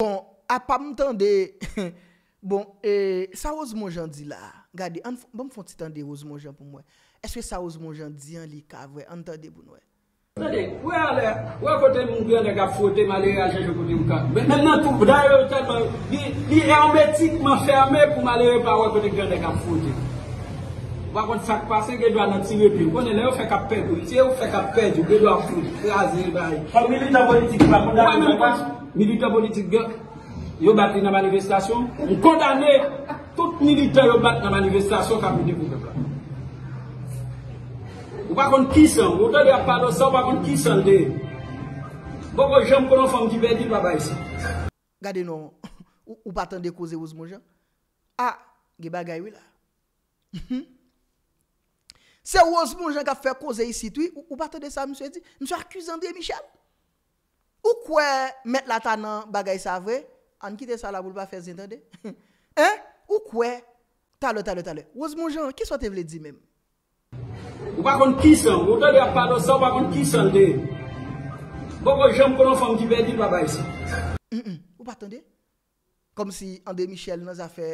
Bon, a pa mtande, bon, e, sa oz mon jan di la, gade, an fwantitande oz mon jan pou mwen, eswe sa oz mon jan di an li kavwe, an tande pou mwen? Sade, wè an lè, wè kote moun gwen dek a fote, malè rejèjè kote mwen kavwe, men nan toubdè, wè kote mwen, ni, ni remetikman fè amè pou malè wè pa wè kote gwen dek a fote. Wè kote sakpase, gè dwa nan tivè pi, wè kone lè wè fè kapèd wè, tè wè fè kapèd wè, gè dwa fote, razè yè bay, wè milita politikman, wè milita politikman, wè milita politikman Milita politik gen, yo bat nan manifestasyon, yon kondanè, tout milita yo bat nan manifestasyon, ka midi koukèpè. Ou bakon ki san, ou tèlè a padò san, ou bakon ki san de, bokon jèm konon fòm di vèndi babay se. Gade nou, ou batan de kouze ouz mounjan, a, ge bagay wè la. Mhm. Se ou ouz mounjan ga fè kouze yi sitwi, ou batan de sa, msè di, msè akuzan de, Michel. Ou kwe met la tanan bagay sa vwe? An kite sa la boule pa fe zintande? Hein? Ou kwe? Talè, talè, talè. Woz moun joun, ki sou te vle di men? Ou bakon ki san? Ou tande apan osan bakon ki san de? Bo kwen joun konon fang di vè di babay sa? Ou patande? Kom si Ande Michel nou zafè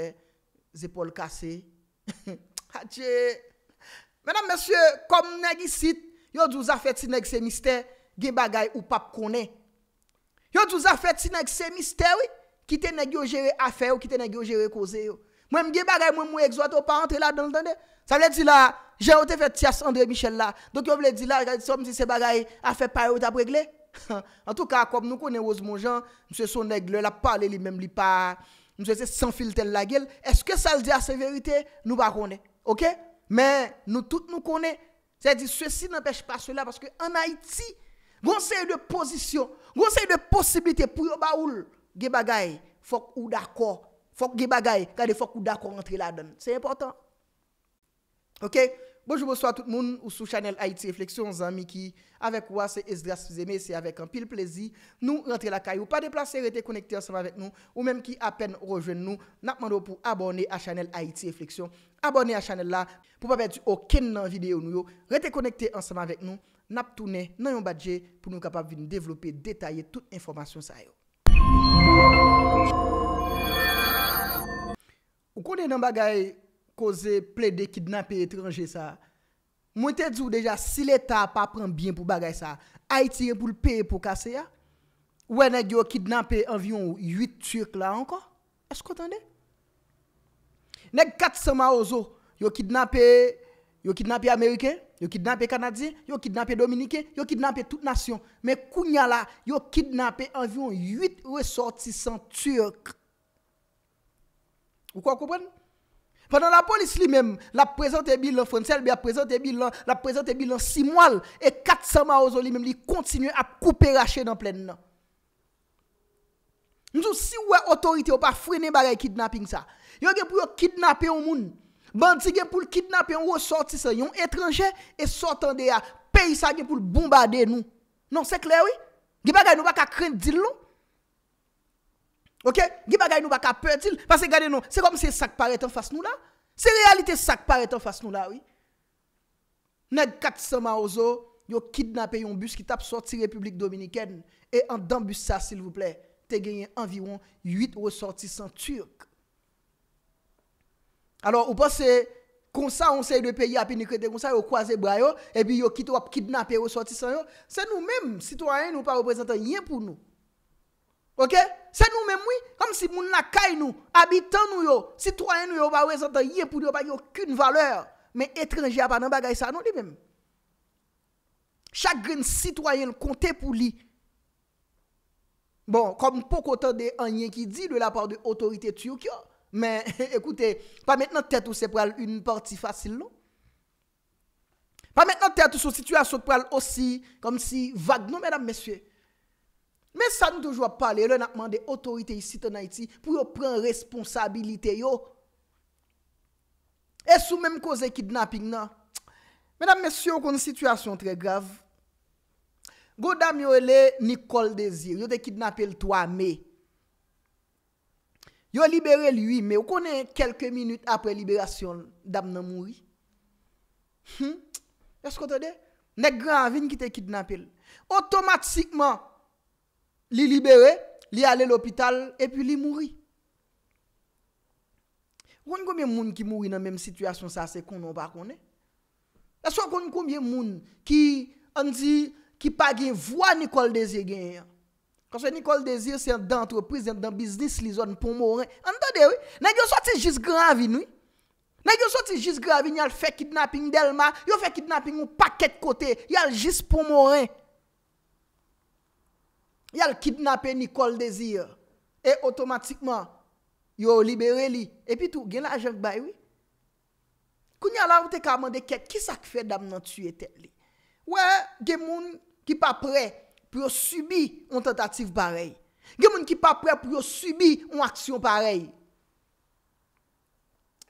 zepol kase. Adje! Menan mèsyè, kom nègi sit yo djou zafè ti nègi se mistè gen bagay ou pap konè? Yon djouza fèt si nèk se mistèwi, ki te nèk yo jere a fè ou ki te nèk yo jere koze yo. Mwen mge bagay mwen mwen egzoat, ou pa antre la, dèl dèl dèl. Sa mwen lè di la, jè ou te fèt si as Andre Michel la. Donk yon mwen lè di la, se bagay a fè parè ou ta bregle. An tou ka, kom nou konen oz mwen jan, mwen se sonèk lè, la pale li mèm li pa, mwen se se san filte lè la gel. Eske sa lè di a se verite, nou ba konen. Ok? Men, nou tout nou konen. Se di, conseil de possibilité pour yo baoul, ge bagay, faut ou d'accord, faut ge bagay, faut ou d'accord rentrer là-dedans. C'est important. OK Bonjour, bonsoir tout le monde, ou sous Channel Haïti Réflexion, amis qui, avec moi, c'est Esdras Fizeme, c'est avec un pile plaisir, nous rentrer la caille. Ou pas déplacer, restez connectés ensemble avec nous, ou même qui à peine rejoignent nous, n'a demandé pour abonner à Channel Haïti Réflexion, abonner à Channel là, pour pas perdre aucune vidéo nous, restez connectés ensemble avec nous, Nap toune nan yon badje pou nou kapap vi nou devlope detaye tout informasyon sa yo. Ou konde nan bagay koze ple de kidnap e etranje sa, mwen te dzou deja si l'Etat pa pren bien pou bagay sa, a itire pou l'peye pou kase ya? Ou e neg yo kidnap e avyon 8 turk la anko? Esko tande? Neg 4 sama ozo yo kidnap e... Ils ont kidnappé Américains, ils ont kidnappé Canadiens, ils ont kidnappé Dominicains, ils ont kidnappé toute nation. Mais Kounya là, ils ont kidnappé environ 8 ressortissants turcs. Vous comprenez Pendant la police lui-même, la présente bilan français, la présente bilan, la présente bilan 6 mois, et 400 mois même ils continuent à couper chaîne dans pleine. Nous, si ouais autorité, ou pas freiner bagay kidnapping ça. Ils ont pour kidnapper un monde. Banti gen pou l'kidnap yon wos sotisan yon etranje e sotan de ya. Pey sa gen pou l'bombade nou. Non, se kler, oui? Giba gay nou baka krendil nou? Ok? Giba gay nou baka pey til? Pase gade nou, se kom se sak paretan fas nou la? Se realite sak paretan fas nou la, oui? Neg katisa ma ozo, yo kidnap yon bus ki tap soti Republik Dominiken e an dambus sa, sil vouple, te gen yon anviron yit wos sotisan turk. Alors ou pa se konsa onseye de peyi api ni krede konsa yo kwaze bra yo, epi yo kit wap kidnap yo, so ti san yo, se nou menm, sitwoyen nou pa reprezentan yin pou nou. Ok? Se nou menm oui, ham si moun la kay nou, abitan nou yo, sitwoyen nou yo pa reprezentan yin pou nou, pa yon kyun valeur, men etrengi apan an bagay sa nou li menm. Chak gen sitwoyen kontè pou li. Bon, kom pou kote de an yin ki di, de la part de otorite tiyo ki yo. Men, ekoute, pa mèt nan tèt ou se pral un porti fasil nou? Pa mèt nan tèt ou sou situasyon pral osi kom si vag nou, mèdam mesye? Men, sa nou toujwa pale, lè nan akman de otorite yi sito naiti pou yo pran responsabilite yo. E sou mèm koze kidnapping nan? Mèdam mesye, yo kon situasyon trè grav. Go dam yo lè Nicole Desir, yo te kidnape l'twa mè. Yo libere liwi, me ou konen kelke minute apre liberasyon, dam nan mouri? Esko te de? Nek gran, vin ki te kidnapil. Otomatikman li libere, li ale l'opital, epi li mouri. Konen konen moun ki mouri nan menm situasyon sa, se konen ou pa konen? Esko konen konen moun ki anzi ki pa gen vwa ni kol de ze gen yon? Kan se Nicole Desir se yon d'entreprise, yon d'an biznis li zon pou moun ren. An tade wè? Nan yon sot se jiz gravi nou. Nan yon sot se jiz gravi, nyal fe kidnapping Delma. Yon fe kidnapping ou paket kote. Yal jiz pou moun ren. Yal kidnape Nicole Desir. E otomatikman, yon libere li. E pi tou, gen la jok bay wè? Kou nyal la wote kamande ke, ki sa kfe dam nan tue tel li? Wè, gen moun ki pa prey. pou yon subi yon tentative parey. Gen moun ki pa pre pou yon subi yon aksyon parey.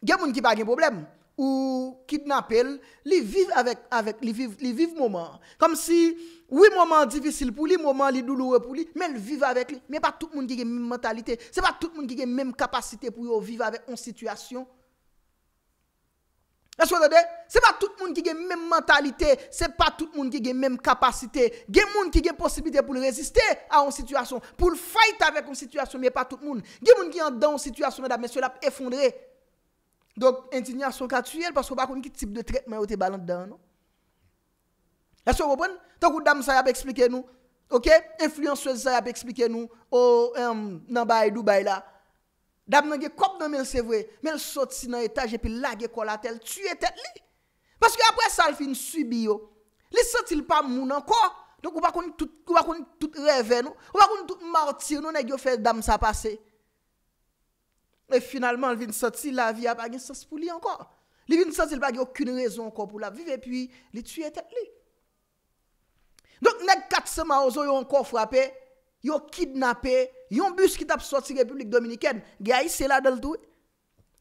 Gen moun ki pa gen problem, ou kit napel, li viv avèk, li viv mouman. Kom si, wè mouman divisil pou li, mouman li douloure pou li, men viv avèk li, men pa tout moun ki gen mentalite, se pa tout moun ki gen men kapasite pou yon viv avèk yon situasyon. La sou a do de, se pa tout moun ki gen men mentalite, se pa tout moun ki gen men kapasite, gen moun ki gen posibilite pou le reziste a an sitwasyon, pou le fight avek an sitwasyon, me pa tout moun. Gen moun ki an dan an sitwasyon, mèd ap mèsyon ap efondre. Donk, intinyasyon katuyel, pasko pa kon ki tip de tretman yo te balan dan, non? La sou a do de, tan kou dam sa ap eksplike nou, ok, influence wèz sa ap eksplike nou, nan euh, baye, dou baye la. Dam nan gen kop nan men se vwe, men soti nan etaje pi la gen kolatel, tuye tet li. Paske apre sal fin subi yo, li soti li pa moun anko. Donk ou bakon tout reven nou, ou bakon tout martir nou, ne gen yo fè dam sa pase. E finalman vin soti la vi ap agen sosi pou li anko. Li vin soti li pa gen okune rezon anko pou la vive, pi li tuye tet li. Donk nek kat se ma ozo yo anko frapè. Yo kidnapè, yon bus ki tap sorti Republik Dominikèn, ge aise la dal tou.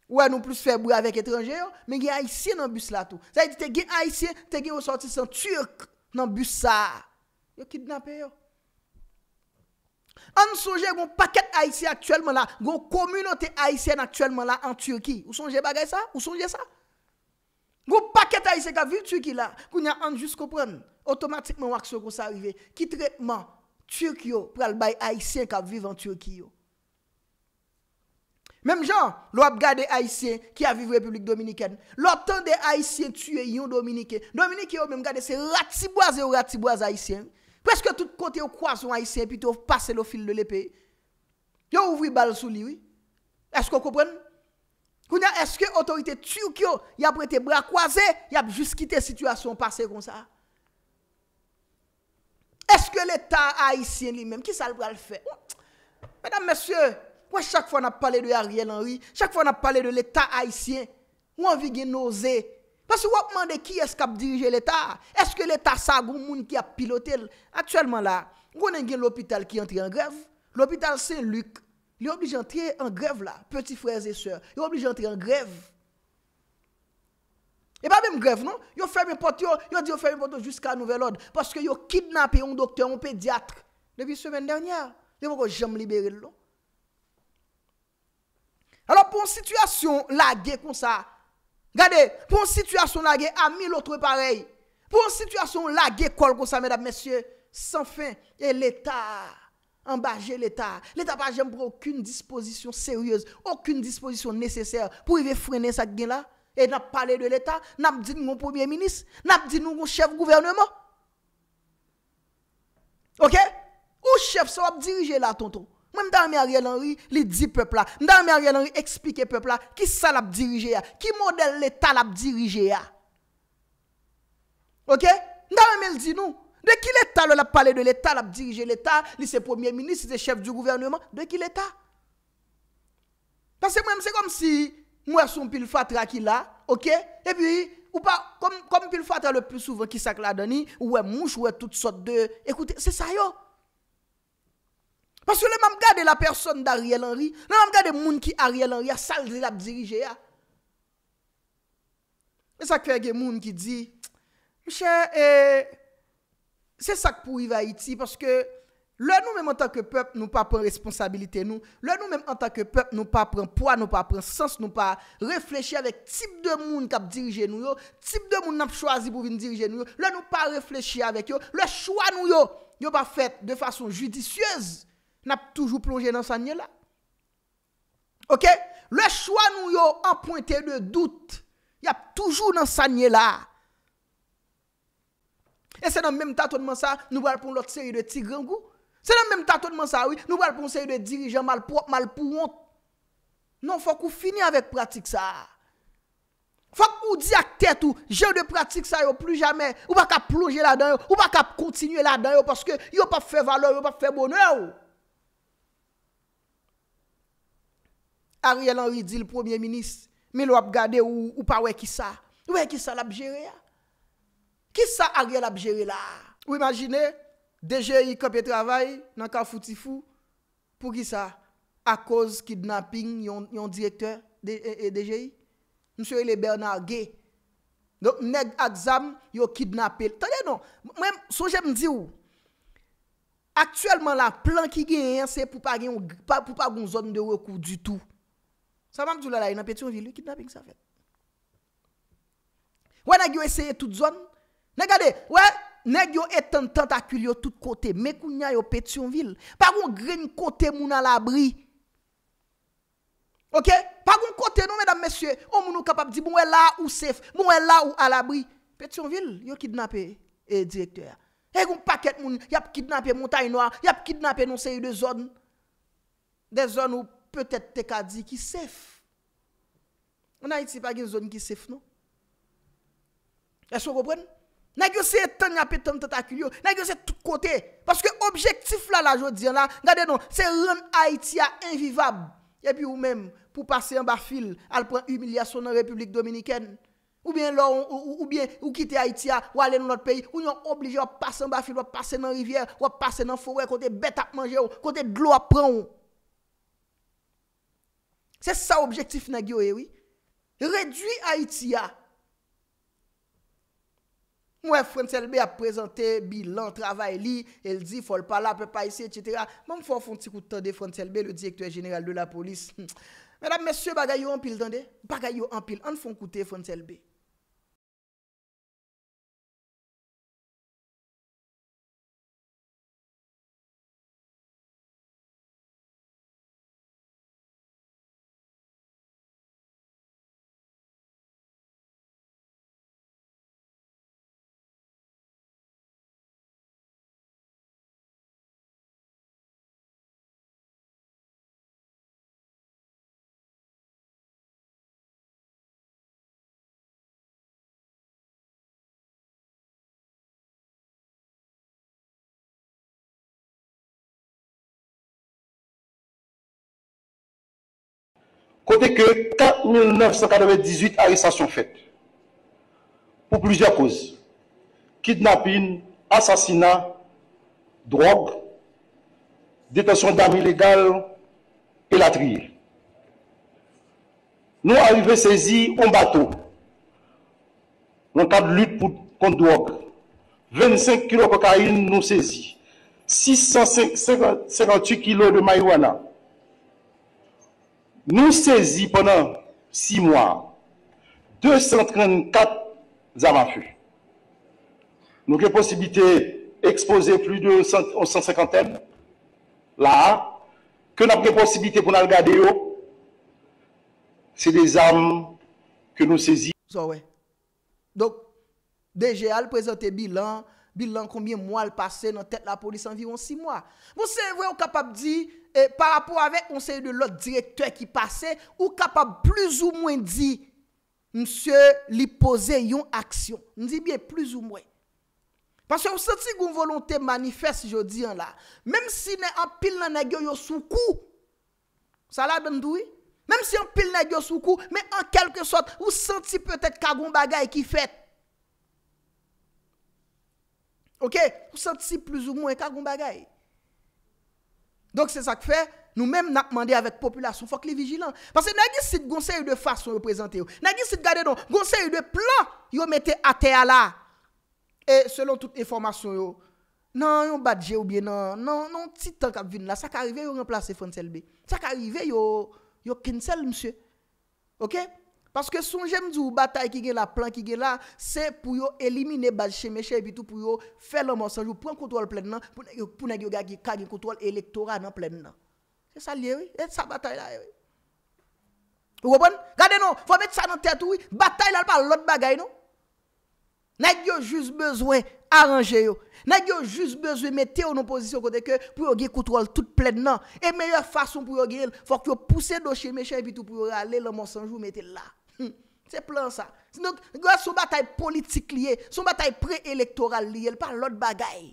Ou anou plus febou avèk etranje yo, men ge aise nan bus la tou. Zay di te ge aise, te ge yo sorti san Turk nan bus sa. Yo kidnapè yo. An souje yon paket aise aktuelman la, yon komunote aise aktuelman la an Turki. Ou sonje bagay sa? Ou sonje sa? Yon paket aise ka vil Turki la, kou nyan anjus kopren, otomatikman wak se kon sa arrive. Kitreman. Turk yo pral bay haisyen kap viv an Turk yo. Mem jan, lo ap gade haisyen ki a viv Republik Dominiken. Lo ap tan de haisyen tue yon Dominiken. Dominiken yo mem gade se ratibwaze ou ratibwaze haisyen. Preske tout kote ou kwa son haisyen pitou pase lo fil de lepe. Yo ouvri bal sou liwi. Esko koupren? Koun ya eske otorite Turk yo yap rete bra kwaze, yap jis kite situasyon pase kon sa. Est-ce que l'État haïtien lui-même, qui ça le faire Mesdames, messieurs, chaque fois on a parlé de Ariel Henry, chaque fois on a parlé de l'État haïtien, ou envie de nausée parce que vous demandez qui est-ce qui a dirigé l'État. Est-ce que l'État ça quelqu'un qui a piloté Actuellement là, vous avez l'hôpital qui entre en grève. L'hôpital Saint-Luc, il est obligé d'entrer en grève là, petits frères et sœurs. Il est obligé d'entrer en grève. Et pas même grève, non Ils ont fermé porte, ils ont dit fermé porte jusqu'à nouvel ordre. Parce qu'ils ont kidnappé un docteur, un pédiatre, depuis la semaine dernière. Ils n'ont jamais libérer l'eau. Alors, pour une situation laguée comme ça, regardez, pour une situation laguée à mille autres pareils, pour une situation laguée comme ça, mesdames, messieurs, sans fin, et l'État embarger l'État. L'État n'a jamais pris aucune disposition sérieuse, aucune disposition nécessaire pour y freiner guerre là. Et n'a parlé de l'État, n'a dit mon premier ministre, n'a dit mon chef gouvernement. OK Ou chef ça va diriger là tonton. Moi m'dame Ariel Henry, il dit peuple là. dans Ariel Henry expliquer peuple là qui ça l'a diriger là, qui modèle l'État l'a diriger là. OK M'dame elle dit nous de qui l'État l'a parlé de l'État, l'a dirigé l'État, il le premier ministre, c'est chef du gouvernement, de qui l'État Parce que même c'est comme si Mwen son pil fatra ki la, ok? E pi, ou pa, kom pil fatra le plus ouvre ki sak la dani, ouwe mouche, ouwe tout sot de, ekoute, se sa yo. Paske le mam gade la person d'Ariel Henry, nan mam gade moun ki Ariel Henry a sal zil ap dirije ya. E sak fege moun ki di, mwen chan, e, eh, se sak pou Iva Iti, paske, Le nou menm an tan ke pep, nou pa pren responsabilite nou. Le nou menm an tan ke pep, nou pa pren poan, nou pa pren sens, nou pa refleche avek tip de moun kap dirije nou yo. Tip de moun nap chwazi pou vin dirije nou yo. Le nou pa refleche avek yo. Le chwa nou yo, yo pa fet de fason judisyez, nap toujou plonje nan sanye la. Ok? Le chwa nou yo, an pointe de dout, yap toujou nan sanye la. E se nan menm ta tonman sa, nou pa repon lot seri de ti gran gou. Se nan menm tatoun man sa wè, nou wè l'ponsey de dirijan malpou, malpou yon. Non, fòk ou fini avèk pratik sa. Fòk ou di ak tèt ou, jè ou de pratik sa yo, plou jamè. Ou bak ap plouje la dan yo, ou bak ap kontinye la dan yo, paske yo pa fè valò, yo pa fè bonè yo. Ariel Henry di l'Promye Ministre, mi lò ap gade ou pa wè ki sa. Wè ki sa l'ap jere ya? Ki sa Ariel ap jere la? Ou imagine? DJI kopye travay, nan ka fouti fou. Pou ki sa? A koz kidnapping yon direktor DJI. E, e, Msewe le Bernard Gay. Don, neg aksam, yon kidnape. Tade non, mwen souje mdi ou. Aktuellement la plan ki gen yon se pou pa gen yon, pou pa gen yon zon de wakou du tout. Sa mam djou la la, yon apet yon vil, yon kidnapping sa fè. Wè nan yon eseye tout zon? Nan gade, wè! Neg yo etantant akil yo tout kote, mek ou nya yo Petionville, pa goun gren kote moun alabri. Ok? Pa goun kote nou, mèdam mèsyè, ou moun nou kapap di, moun el la ou sef, moun el la ou alabri. Petionville, yo kidnapè, eh, direktè. E goun paket moun, yap kidnapè montagne noire, yap kidnapè nou se yu de zon, de zon ou peut-être tek a di ki sef. On a iti pa gen zon ki sef nou. E so goun pren? Nagyo se ten apet ten tet akil yo. Nagyo se tout kote. Paske objektif non, la la jo diyan la. Gade non. Se ren Aitia invivab. Ye bi ou men. Pou pase yon bafil. Al pren humilyasyon nan Republik Dominiken. Ou bien lor. Ou bien ou kite Aitia. Ou ale nou not peyi. Ou nyon oblige wap pase yon bafil. Wap pase nan rivier. Wap pase nan fore. Kote bet ap manje ou. Kote glou ap pran ou. Se sa objektif nagyo ewi. Redwi Aitia. Aitia. Mwen Fransel B ap prezante bilan travay li, el di folpala, pepayse, etc. Mwen mfon fon ti koutande Fransel B, le direktor general de la polis. Mwen ap mesye bagay yo anpil dande, bagay yo anpil, an fon koute Fransel B. Côté que 4998 arrestations faites pour plusieurs causes. Kidnapping, assassinat, drogue, détention d'armes illégales et la trier. Nous arrivons saisis en bateau dans le cadre de lutte pour, contre drogue. 25 kg de cocaïne nous saisis. 658 kg de marijuana. Nou sezi ponan 6 mwa, 234 zavafu. Nou ke posibite ekspose plu de 1151 la, ke nou ke posibite ponan gade yo, se de zavafu, ke nou sezi ponan gade yo. bilan konbien mwa l'pase nan tet la polis anviron 6 mwa. Mwen se vwe ou kapap di, eh, par apou avè, mwen se vwe l'ot direktor ki pase, ou kapap plus ou mwen di, mwen se li pose yon aksyon. Mwen di biye plus ou mwen. Pansè ou santi goun volonte manifest, jodi an la, mwen si ne an pil nan agyon yo soukou, sa la dèm dwi, mwen si an pil nan agyon yo soukou, mwen an kelke sot, ou santi pwetè kagoun bagay ki fèt. OK, vous sentez plus ou moins qu'un bagay. Donc c'est ça que fait nous même nous demandons avec la population faut que les vigilants parce que n'a site conseil de façon Nous N'a dit garder donc conseil de plan yo mettez à terre là. Et selon toute information yo non, un budget ou bien non, non, non, petit temps k'ap vient là, ça qui arrive yo remplacer Foncel B. Ça qui arrive yo yo monsieur. OK parce que dire me bataille qui est là, plan qui est là, c'est pour éliminer base chez et tout pour faire le mensonge, prendre contrôle plein pour pour qui le contrôle électoral dans plein C'est ça lié oui, c'est ça bataille là oui. Vous comprenez Regardez non, faut mettre ça dans tête oui, bataille là pas l'autre bagaille non. Nèg juste besoin arranger yo. juste besoin mettre en opposition côté que pour le contrôle tout pleine Et Et meilleure façon pour yon, il faut que vous pousser dossier méchant et tout pour aller le mensonge mettre là. Se plan sa, sou batay politik liye, sou batay pre-elektoral liye, l pa l lot bagay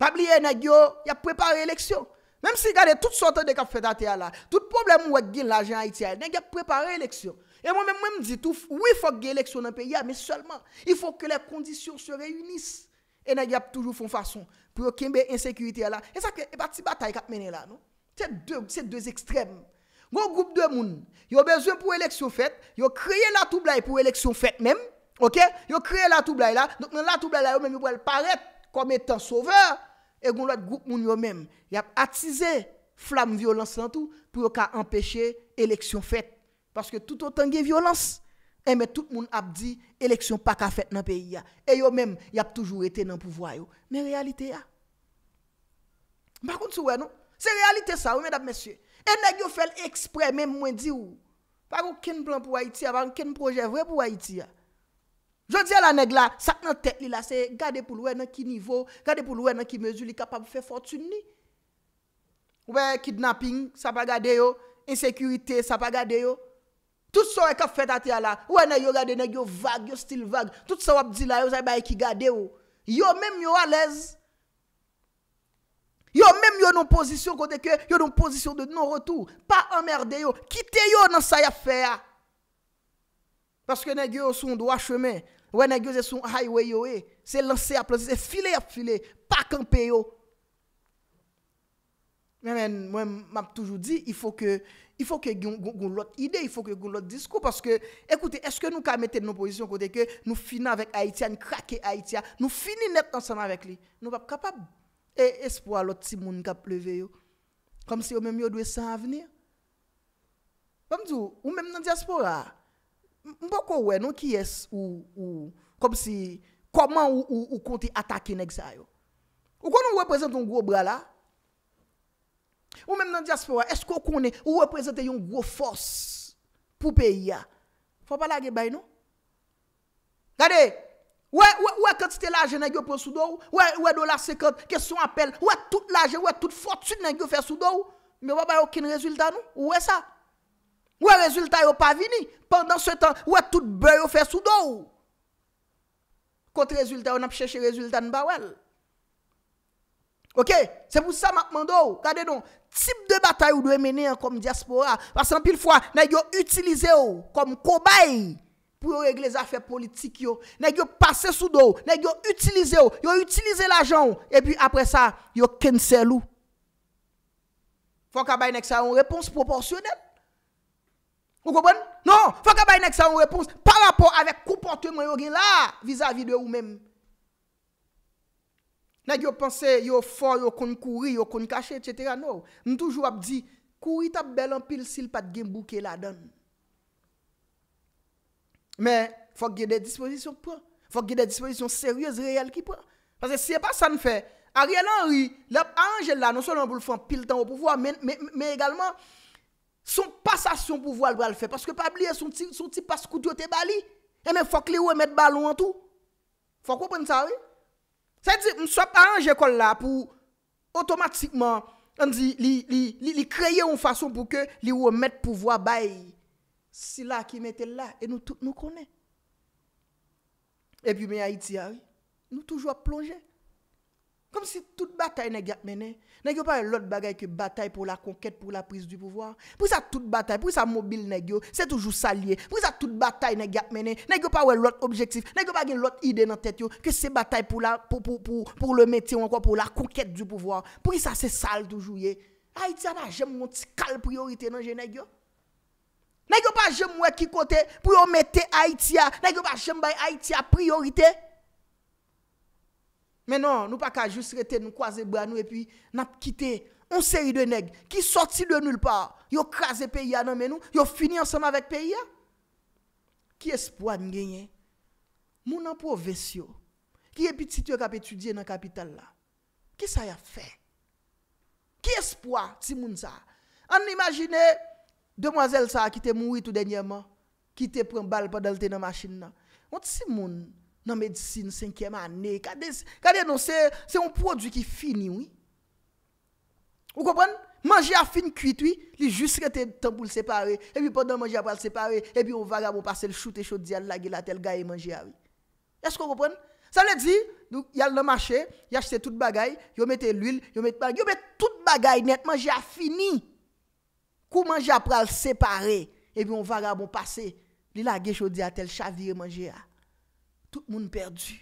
Bab liye, nage yo, yap prepare eleksyon Mwen se gade tout sou tè deuet kap fe daté a lè Tout poublem wè gine l'ajè anitya, nage yap prepare eleksyon E mwen mè mwen m di touf, oui fòk ge eleksyon nan pe yè, mè seulement Y fòk ke lè kondisyon se reynis E nage yáp toujours foun fason pou yo kembe en sekurité a lè E saken e baty batay kap menè lè Tè dè, tè dèz ekstrem Gros groupe de moun, yo besoin pour élection faite, yo créé la trouble pour élection faite même. OK Yo créé la trouble là. Donc la trouble là, même paraître comme étant sauveur et gon groupe de yo même, y a attisé flamme violence dans tout pour empêcher élection faite parce que tout autant de violence et eh, mais tout le monde a dit élection pas qu'à fait dans le pays et yo même y a toujours été dans le pouvoir mais réalité a par contre ouais non c'est réalité ça mesdames messieurs E neg yo fel ekspre men mwen di ou. Par ou ken plan pou wajiti ya, van ken proje vwe pou wajiti ya. Jodi ya la neg la, sak nan tek li la se, gade pou lwen an ki nivou, gade pou lwen an ki mezu li kapab fe fortun ni. Ou bè kidnapping, sa pa gade yo, insekurite, sa pa gade yo. Tout so e ka fet ati ya la, ou ene yo gade neg yo vag, yo still vag, tout so ap di la, yo zay bè ki gade yo. Yo menm yo walez, Yo même yo non position côté que yo non position de non retour, pas emmerder yo, quittez yo dans ça affaire. Parce que nèg yo son droit chemin. Ouais nèg yo sont highway yo, eh. c'est lancé à place, c'est filer à filer, pas camper yo. Mais moi m'a toujours dit il faut que il faut que l'autre idée, il faut que gon l'autre discours parce que écoutez, est-ce que nous ka mettre nos positions côté que nous finissons avec Haïti, nous craquer Haïti, nous finissons net ensemble avec lui. Nous pas capable E espoa lot si moun ka pleve yo. Kom si yo menm yo dwe sa avenir. Pamdou, ou menm nan diaspora, mpoko we nou ki yes ou kom si koman ou konti atake nek sa yo. Ou kon nou reprezent un gro bra la? Ou menm nan diaspora, esko konen ou reprezent yon gro fos pou peyi ya? Fwa pala ge bay nou? Gade! Gade! Ouè, ouè, ouè, kèdre se te laje, nèk yo prou soudou, ouè, ouè, do la sekant, kèson apel, ouè, tout laje, ouè, tout fòt, soud nèk yo fè soudou, mè wè bay okine rezultat nou, ouè sa, ouè rezultat yo pa vini, pèndan se tan, ouè, tout bay yo fè soudou, kèdre rezultat yo nan pè chèche rezultat nou ba wèl, ok, se pou sa man do, kade don, tip de batay ou dwe menè an kom diaspora, fè se nan pil fwa, nèk yo utilize oh, yo, kom kobay, pou yo regle zafè politik yo. Nèk yo pase sou do, nèk yo utilize yo, yo utilize l'ajan, epi apre sa, yo kense lou. Fokabay nèk sa yon repons proporsyonel. Ou gobon? Non, fokabay nèk sa yon repons par rapport avèk kompote mwen yo gen la vis-à-vis de ou mèm. Nèk yo pense, yo fon, yo kon kouri, yo kon kache, etc. Non, mwen toujou ap di, kouri ta bel an pil sil pat gen bouke la dan. Men, fok ge de disponisyon pran. Fok ge de disponisyon seryèz rèyèl ki pran. Pase se pa sa n fe, a rè lan ri, lop Anjè la, non so nan pou l'fan pil tan wè pou wè, men egalman, son pasasyon pou wè pral fe, paske pablie son ti paskoutote bali, e men fok li wè met balon an tou. Fok wè pon sa ri. Sa y di, mson anjè kol la, pou automatikman, an di, li kreyè un fasyon pou ke li wè met pou wè bayi. C'est là qui mettait là, et nous tous nous connaissons. Et puis, mais Haïti, ah nous toujours plongé. Comme si toute bataille n'est pas menée. N'est pas l'autre bataille que bataille pour la conquête, pour la prise du pouvoir. Pour ça, toute bataille, pour ça, mobile, c'est toujours salié. Pour ça, toute bataille n'est pas menée. N'est pas l'autre objectif, n'est pas l'autre idée dans tête, que c'est bataille pour, la, pour, pour, pour, pour le métier, encore pour la conquête du pouvoir. Pour ça, c'est sale toujours. Haïti ah, j'aime mon petit cal priorité dans le Nèk yo pa jemwe ki kote pou yo mette Haitia? Nèk yo pa jembay Haitia priorite? Menon nou pa ka jous rete nou kwaze brano e pi nap kite On seri de neg ki soti de nul pa Yo kraze peya nan menou Yo fini ansama vek peya Ki espoa ngenye? Mounan pou vese yo? Ki epi tityo kap etudye nan kapital la? Ki sa ya fe? Ki espoa si mounza? An n'imagine? An n'imagine? Demoiselle ça a quitté moui tout dernièrement, qui pour un balle pendant le dans machine là. On si moun dans médecine 5e année, regardez non c'est un produit qui finit oui. Vous comprenez Manger à fin cuite oui, il juste rete temps pour le séparer et puis pendant manger après le séparer et puis on va passer le shooter chaud dial la la tel gars et manger ah, oui. Est-ce que vous comprenez ça veut dire, donc, il y a le marché, Il a acheté toute bagaille, Il a l'huile, Il a mettez il y a toute bagaille nettement, j'ai fini. Comment j'ai à le séparer Et puis on vagabond passé, il a chaudier à tel chavir manger. Tout le monde perdu.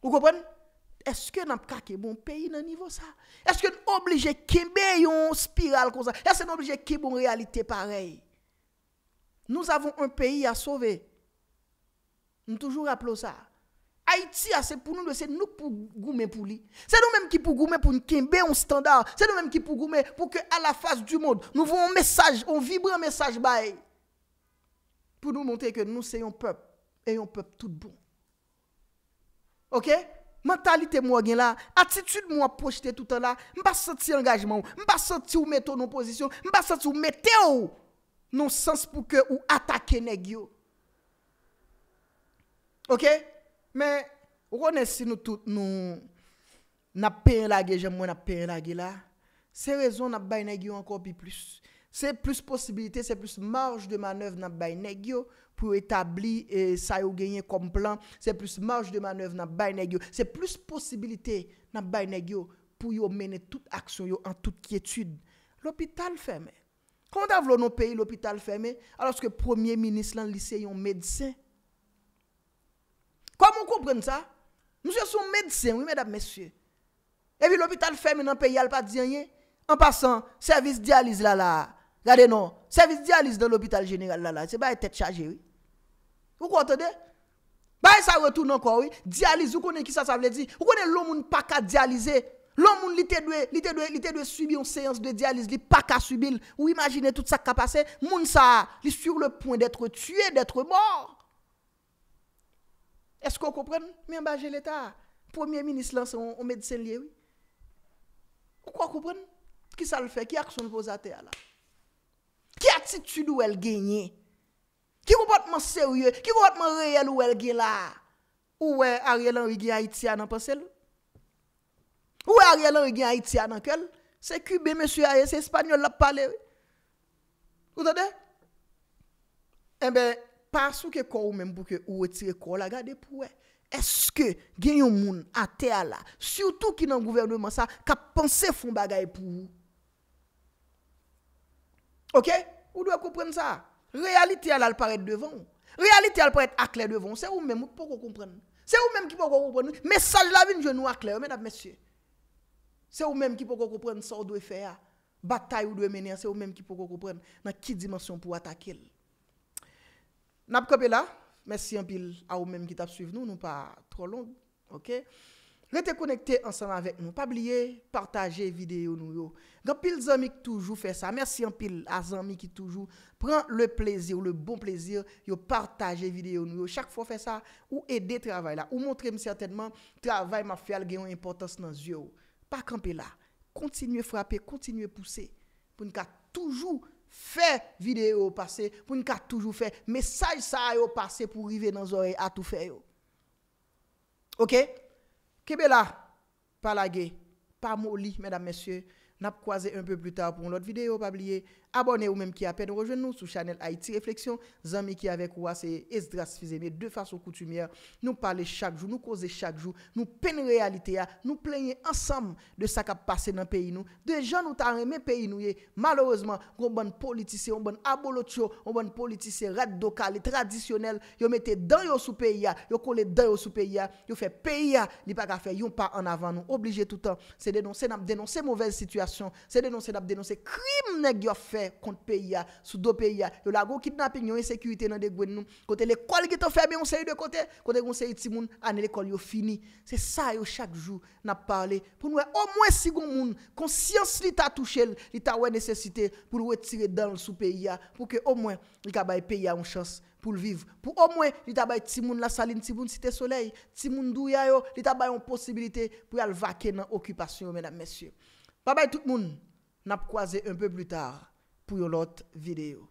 Vous comprenez est-ce que nous avons bon pays dans niveau ça Est-ce que nous obligé de une spirale comme ça Est-ce que nous obligé une réalité pareille Nous avons un pays à sauver. Nous toujours appelons ça. Haïti, c'est pour nous, c'est nous pour goumer pour lui. C'est nous-mêmes qui pour goumer pour nous kimber un standard. C'est nous-mêmes qui pour goumer pour que à la face du monde, nous voyons un message, un message bail. Pour nous montrer que nous c'est un peuple et un peuple tout bon. OK Mentalité moi gen là, attitude moi projetée tout le là, m'pas senti engagement, m'pas senti ou mettre nos positions, m'pas senti ou mettez non sens pour que ou attaquer nèg OK Men, ou konen si nou tout nou napen lage, jem mwen napen lage la, se rezon nan baynegyo ankon pi plus. Se plus posibilite, se plus marj de manev nan baynegyo pou etabli sayo genye komplan, se plus marj de manev nan baynegyo, se plus posibilite nan baynegyo pou yo mene tout aksyon yo an tout kietud. L'opital ferme. Kon da vlo nou peyi l'opital ferme, aloske premier minis lan lisey yon medisen, Comment comprenez ça Monsieur sommes médecins, oui, mesdames, messieurs. Et puis l'hôpital ferme dans le pays, il n'y pas de rien. En passant, service dialyse là, là. Regardez, non. Service dialyse dans l'hôpital général là, là. C'est pas une tête chargée, oui. Vous comprenez Bah, ça retourne encore, oui. Dialyse, vous connaissez qui ça, ça veut dire Vous connaissez l'homme qui pas qu'à dialyser. L'homme, qui doit doit subir une séance de dialyse, il pas qu'à subir. Vous imaginez tout ça qui a passé. Moun ça, il est sur le point d'être tué, d'être mort. Esko koupren? Mien baje l'Etat. Premier ministre lan se yon medisen liye. Kwa koupren? Ki sa l'fe? Ki aksyon pou zate a la? Ki atitude ou el genye? Ki robotman serye? Ki robotman reyel ou el genye la? Ou e Ariel Henry genye a iti anan pasel? Ou e Ariel Henry genye a iti anan kel? Se kube monsie a ye se espanyol la pale? Oudade? Ebe... Eh Sarsou ke kor ou men pou ke ou etire kor la gade pou we. Eske genyon moun a te ala. Soutou ki nan gouvernouman sa. Ka pense fon bagay pou ou. Ok. Ou dwe koupren sa. Realite ala alparet devon. Realite alparet akle devon. Se ou men moun pou koupren. Se ou men moun ki pou koupren. Mes sal la vin jenou akle. Omen ap mesye. Se ou men moun ki pou koupren sa ou dwe fe ya. Batay ou dwe men ya. Se ou men moun ki pou koupren. Nan ki dimansyon pou atakel. N'a pas là. Merci un pile à vous-même qui nous suivi nous, nous pas trop long. OK? connectés ensemble avec nous. Pas oublier partager vidéo nous yo. Grand pile qui toujours fait ça. Merci un pile à zami qui toujours prend le plaisir, le bon plaisir de partager vidéo nous Chaque fois fait ça ou le travail là ou montrer certainement travail m'a fait une importance dans yeux. Pas camper là. Continuez frapper, continuez pousser pour nous toujours Fè videyo ou pase pou n ka toujou fè. Mè saj sa yo pase pou rive nan zoye a tou fè yo. Ok? Kebe la? Pa la ge? Pa moli, mèdam mèsyè. Nap kwaze un peu plus ta pou lòt videyo pa blye. Abone ou menm ki apen rejwen nou sou chanel Haiti Reflexyon. Zanmi ki avek ou ase es dras fizeme de fason koutumia. Nou pale chak jou, nou kose chak jou. Nou pen realite ya. Nou plenye ansam de sakap pase nan peyi nou. De jan nou tan reme peyi nou ye. Maloreseman, goun bon politise, goun bon abolo tso. Goun bon politise rad dokal, li tradisyonel. Yo mette den yo sou peyi ya. Yo kole den yo sou peyi ya. Yo fe peyi ya. Ni pa ka fe yon pa an avan nou. Oblije toutan. Se denonsen ap denonsen mouvel situasyon. Se denonsen ap denonsen krim neg yo fe. fait contre pays sous deux pays yo la go kidnapping yo insécurité dans des gwen nous côté l'école qui sont fermé on série de côté côté on série ti moun année l'école yo fini c'est ça yo chaque jour n'a parlé pour nous au moins si gon moun conscience li t'a touché li t'a nécessité pour retirer dans le sous pays pour que au moins il ka bay pays une chance pour vivre. Pour au moins, il tabay timoun la saline, timoun cité soleil, timoun douya yo, il tabay une possibilité pour aller vaquer dans occupation, mesdames, messieurs. Bye bye tout le monde. N'a croisé un peu plus tard pour une vidéo.